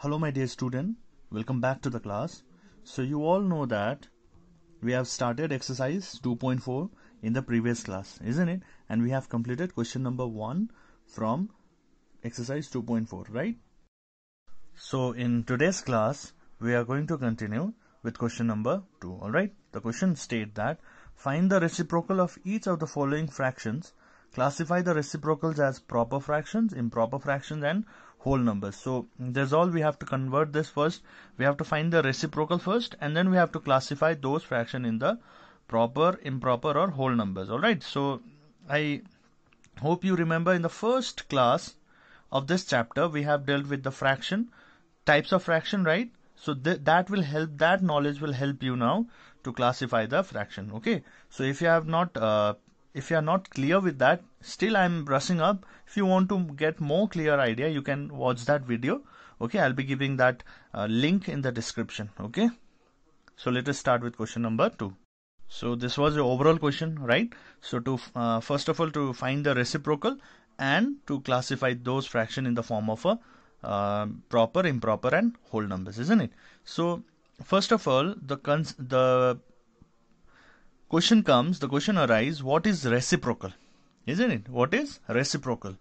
Hello my dear student, welcome back to the class. So you all know that we have started exercise 2.4 in the previous class, isn't it? And we have completed question number 1 from exercise 2.4, right? So in today's class, we are going to continue with question number 2, alright? The question states that find the reciprocal of each of the following fractions, classify the reciprocals as proper fractions, improper fractions and whole numbers. So that's all we have to convert this first. We have to find the reciprocal first and then we have to classify those fraction in the proper, improper or whole numbers. Alright, so I hope you remember in the first class of this chapter we have dealt with the fraction, types of fraction, right? So th that will help, that knowledge will help you now to classify the fraction. Okay, so if you have not uh, if you are not clear with that still i'm brushing up if you want to get more clear idea you can watch that video okay i'll be giving that uh, link in the description okay so let us start with question number two so this was your overall question right so to uh, first of all to find the reciprocal and to classify those fraction in the form of a uh, proper improper and whole numbers isn't it so first of all the the question comes, the question arises, what is reciprocal? Isn't it? What is reciprocal?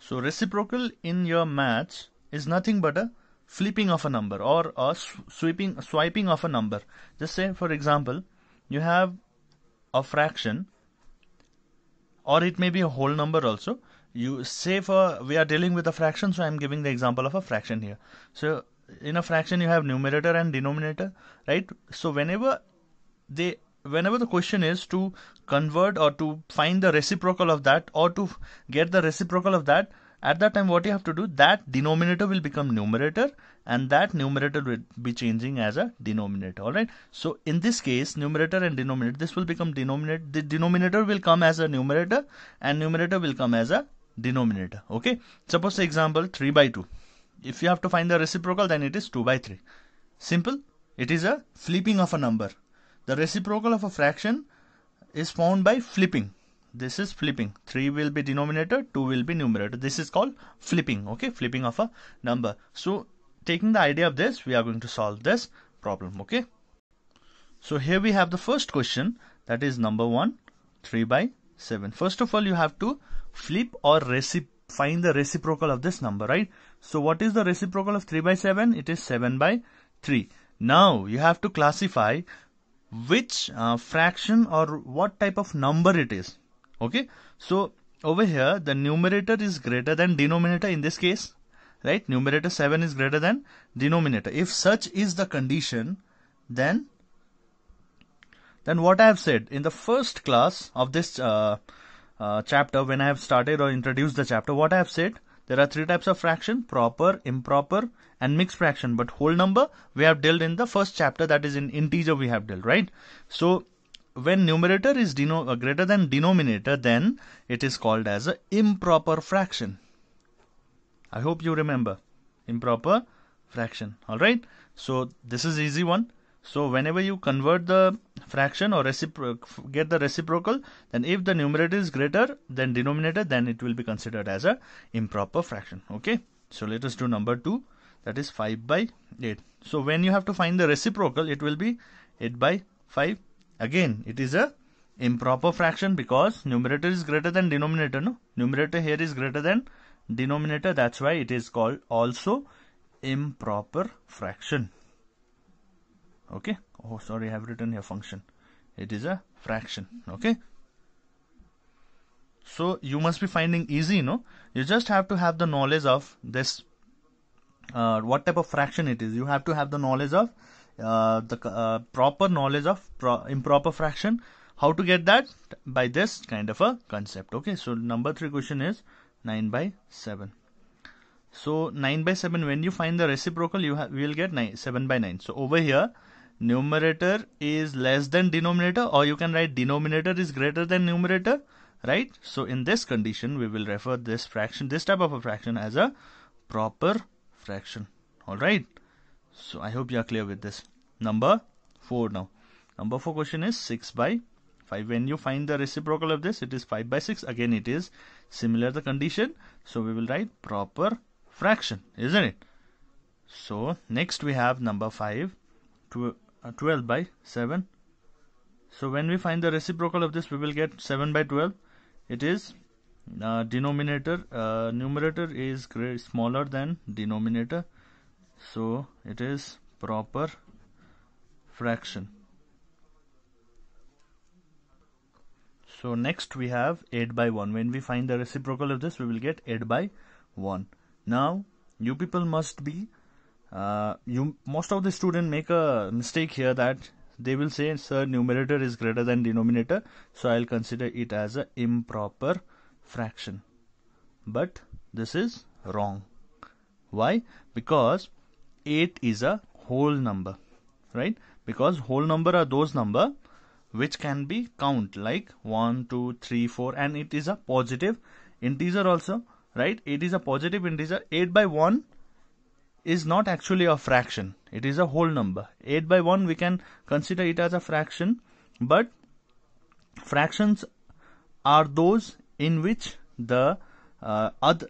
So reciprocal in your maths is nothing but a flipping of a number or a sweeping, swiping of a number. Just say, for example, you have a fraction or it may be a whole number also. You say for, we are dealing with a fraction, so I'm giving the example of a fraction here. So in a fraction, you have numerator and denominator, right? So whenever they whenever the question is to convert or to find the reciprocal of that or to get the reciprocal of that at that time what you have to do that denominator will become numerator and that numerator will be changing as a denominator all right so in this case numerator and denominator this will become denominator the denominator will come as a numerator and numerator will come as a denominator okay suppose the example 3 by 2 if you have to find the reciprocal then it is 2 by 3 simple it is a flipping of a number the reciprocal of a fraction is found by flipping. This is flipping. 3 will be denominator, 2 will be numerator. This is called flipping, okay? Flipping of a number. So taking the idea of this, we are going to solve this problem, okay? So here we have the first question that is number 1, 3 by 7. First of all, you have to flip or find the reciprocal of this number, right? So what is the reciprocal of 3 by 7? It is 7 by 3. Now you have to classify which uh, fraction or what type of number it is okay so over here the numerator is greater than denominator in this case right numerator 7 is greater than denominator if such is the condition then then what i have said in the first class of this uh, uh, chapter when i have started or introduced the chapter what i have said there are three types of fraction, proper, improper and mixed fraction. But whole number, we have dealt in the first chapter that is in integer we have dealt, right? So when numerator is uh, greater than denominator, then it is called as an improper fraction. I hope you remember. Improper fraction, alright? So this is easy one. So whenever you convert the fraction or get the reciprocal then if the numerator is greater than denominator then it will be considered as a improper fraction okay so let us do number 2 that is 5 by 8 so when you have to find the reciprocal it will be 8 by 5 again it is a improper fraction because numerator is greater than denominator no numerator here is greater than denominator that's why it is called also improper fraction okay oh sorry I have written here function it is a fraction okay so you must be finding easy no you just have to have the knowledge of this uh, what type of fraction it is you have to have the knowledge of uh, the uh, proper knowledge of pro improper fraction how to get that by this kind of a concept okay so number three question is 9 by 7 so 9 by 7 when you find the reciprocal you will get 9, 7 by 9 so over here numerator is less than denominator or you can write denominator is greater than numerator right so in this condition we will refer this fraction this type of a fraction as a proper fraction all right so i hope you are clear with this number four now number four question is 6 by 5 when you find the reciprocal of this it is 5 by 6 again it is similar the condition so we will write proper fraction isn't it so next we have number 5 uh, 12 by 7 so when we find the reciprocal of this we will get 7 by 12 it is uh, denominator uh, numerator is smaller than denominator so it is proper fraction so next we have 8 by 1 when we find the reciprocal of this we will get 8 by 1 now you people must be uh, you most of the student make a mistake here that they will say sir numerator is greater than denominator so I'll consider it as an improper fraction but this is wrong why because 8 is a whole number right because whole number are those number which can be count like 1 2 3 4 and it is a positive integer also right 8 is a positive integer 8 by 1 is not actually a fraction it is a whole number 8 by 1 we can consider it as a fraction but fractions are those in which the uh, other,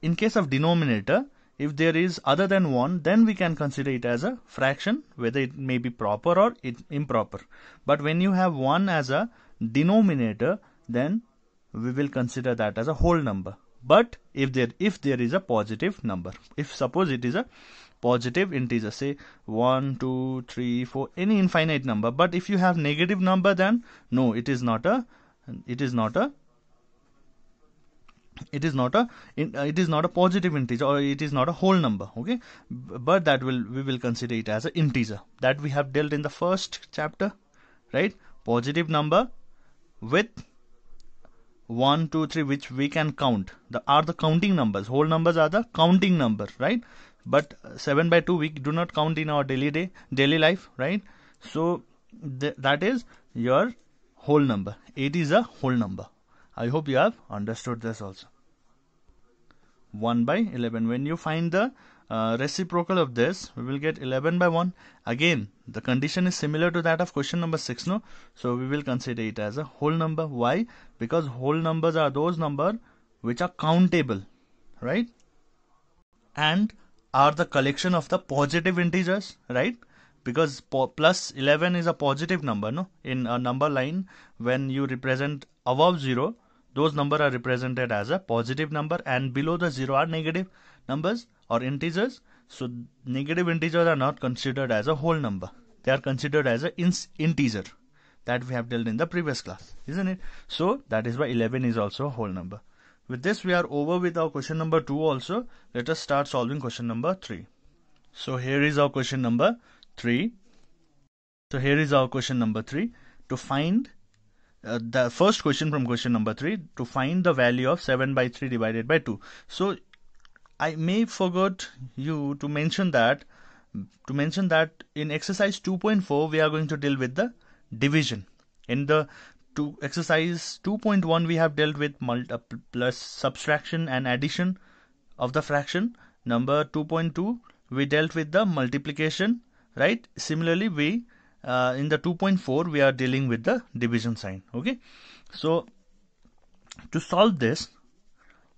in case of denominator if there is other than 1 then we can consider it as a fraction whether it may be proper or it improper but when you have 1 as a denominator then we will consider that as a whole number but if there if there is a positive number if suppose it is a positive integer say 1 2 3 4 any infinite number but if you have negative number then no it is not a it is not a it is not a uh, it is not a positive integer or it is not a whole number okay but that will we will consider it as an integer that we have dealt in the first chapter right positive number with 1 2 3 which we can count the are the counting numbers whole numbers are the counting number right but 7 by 2 we do not count in our daily day daily life right so th that is your whole number 8 is a whole number i hope you have understood this also 1 by 11 when you find the uh, reciprocal of this we will get 11 by 1 again the condition is similar to that of question number 6 no so we will consider it as a whole number why because whole numbers are those number which are countable right and are the collection of the positive integers right because plus 11 is a positive number no in a number line when you represent above 0 those number are represented as a positive number and below the 0 are negative numbers or integers. So negative integers are not considered as a whole number. They are considered as an integer that we have dealt in the previous class, isn't it? So that is why 11 is also a whole number. With this, we are over with our question number 2 also. Let us start solving question number 3. So here is our question number 3. So here is our question number 3. To find uh, the first question from question number 3 to find the value of 7 by 3 divided by 2. So I may forgot you to mention that to mention that in exercise 2.4 we are going to deal with the division. In the to exercise 2.1 we have dealt with plus subtraction and addition of the fraction. Number 2.2 we dealt with the multiplication, right? Similarly, we uh, in the 2.4 we are dealing with the division sign. Okay, so to solve this,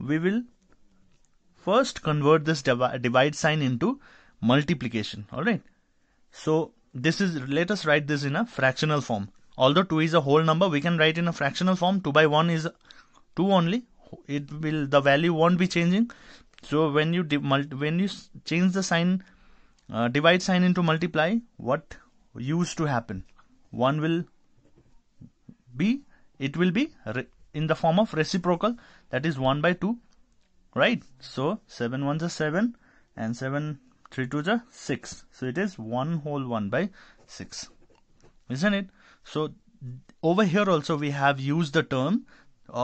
we will first convert this divide sign into multiplication alright so this is let us write this in a fractional form although 2 is a whole number we can write in a fractional form 2 by 1 is 2 only it will the value won't be changing so when you when you change the sign uh, divide sign into multiply what used to happen 1 will be it will be in the form of reciprocal that is 1 by 2 right so 7 ones are 7 and 7 3 are 6 so it is 1 whole 1 by 6 isn't it so over here also we have used the term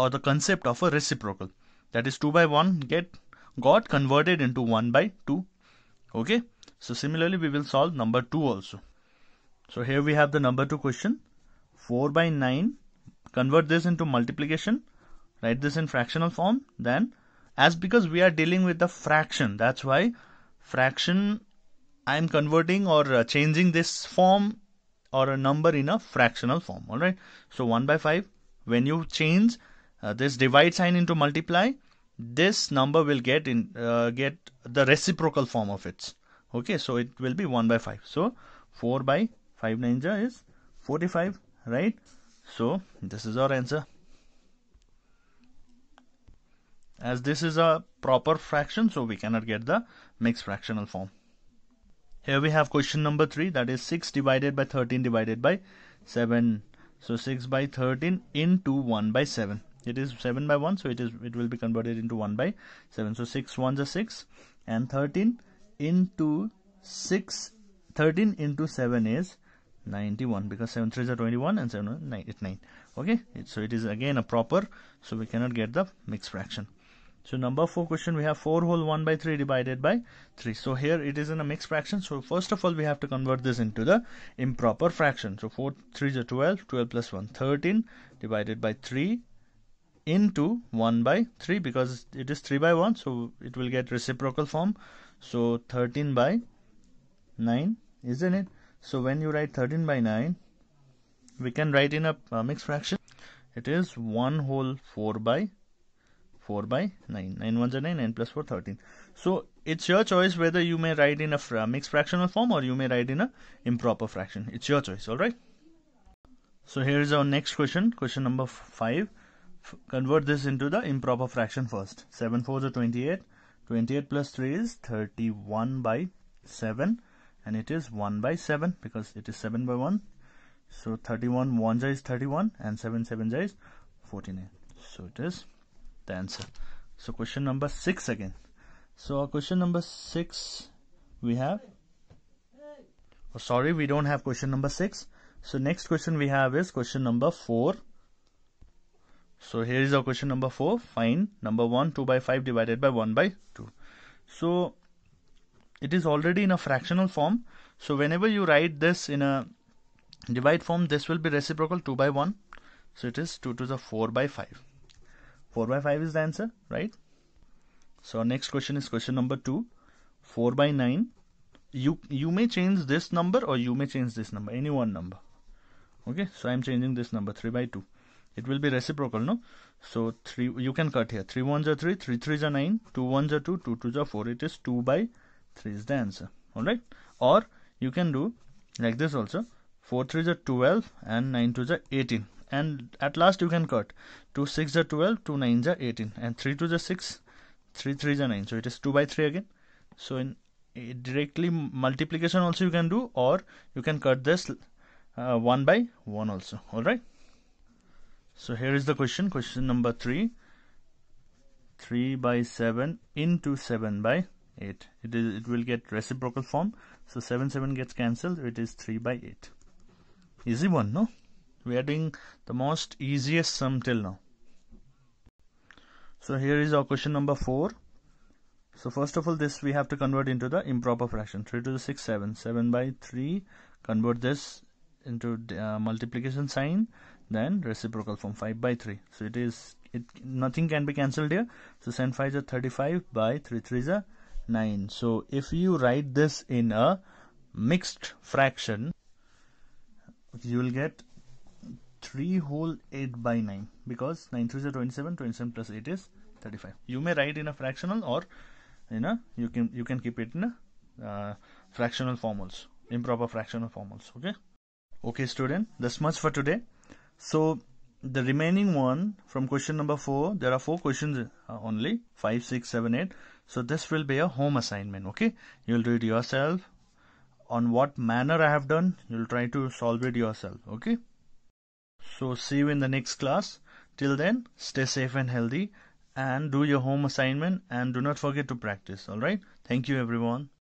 or the concept of a reciprocal that is 2 by 1 get got converted into 1 by 2 okay so similarly we will solve number 2 also so here we have the number 2 question 4 by 9 convert this into multiplication write this in fractional form then as because we are dealing with a fraction that's why fraction I'm converting or uh, changing this form or a number in a fractional form all right so 1 by 5 when you change uh, this divide sign into multiply this number will get in uh, get the reciprocal form of it okay so it will be 1 by 5 so 4 by 5 ninja is 45 right so this is our answer as this is a proper fraction, so we cannot get the mixed fractional form. Here we have question number 3 that is 6 divided by 13 divided by 7. So 6 by 13 into 1 by 7. It is 7 by 1 so it is it will be converted into 1 by 7. So 6 ones are 6 and 13 into 6 13 into 7 is 91 because 7 3s are 21 and 7 is 9 okay so it is again a proper so we cannot get the mixed fraction so number 4 question we have 4 whole 1 by 3 divided by 3. So here it is in a mixed fraction. So first of all we have to convert this into the improper fraction. So 4 3 is 12, 12 plus 1 13 divided by 3 into 1 by 3 because it is 3 by 1 so it will get reciprocal form. So 13 by 9 isn't it? So when you write 13 by 9 we can write in a, a mixed fraction. It is 1 whole 4 by 4 by 9. 9 ones are 9, 9 plus 4, 13. So it's your choice whether you may write in a mixed fractional form or you may write in a improper fraction. It's your choice, alright? So here's our next question, question number 5. Convert this into the improper fraction first. 7 4s are 28. 28 plus 3 is 31 by 7 and it is 1 by 7 because it is 7 by 1 so 31 1 is 31 and 7 7 is 49 so it is the answer so question number six again so question number six we have oh, sorry we don't have question number six so next question we have is question number four so here is our question number four find number one 2 by 5 divided by 1 by 2 so it is already in a fractional form so whenever you write this in a divide form this will be reciprocal 2 by 1 so it is 2 to the 4 by 5 4 by 5 is the answer, right? So next question is question number 2. 4 by 9. You, you may change this number or you may change this number, any one number. Okay, so I'm changing this number 3 by 2. It will be reciprocal, no? So 3, you can cut here. 3 ones are 3, 3 threes are 9, 2 ones are 2, 2 twos are 4. It is 2 by 3 is the answer, alright? Or you can do like this also. 4 threes are 12 and 9 twos are 18 and at last you can cut 2 6 are 12 2 9 are 18 and 3 2 are 6 3 3 are 9 so it is 2 by 3 again so in eh, directly multiplication also you can do or you can cut this uh, 1 by 1 also all right so here is the question question number 3 3 by 7 into 7 by 8 it is it will get reciprocal form so 7 7 gets cancelled it is 3 by 8 easy one no we are doing the most easiest sum till now so here is our question number 4 so first of all this we have to convert into the improper fraction 3 to the 6 7 7 by 3 convert this into the, uh, multiplication sign then reciprocal from 5 by 3 so it is it nothing can be cancelled here so 5 is a 35 by 3 3 is a 9 so if you write this in a mixed fraction you will get 3 whole 8 by 9 because 9 3 is 27 27 plus 8 is 35 you may write in a fractional or you know you can you can keep it in a uh, fractional formals, improper fractional formals. okay okay student that's much for today so the remaining one from question number 4 there are four questions uh, only 5 6 7 8 so this will be a home assignment okay you'll do it yourself on what manner i have done you'll try to solve it yourself okay so see you in the next class. Till then, stay safe and healthy and do your home assignment and do not forget to practice. Alright? Thank you everyone.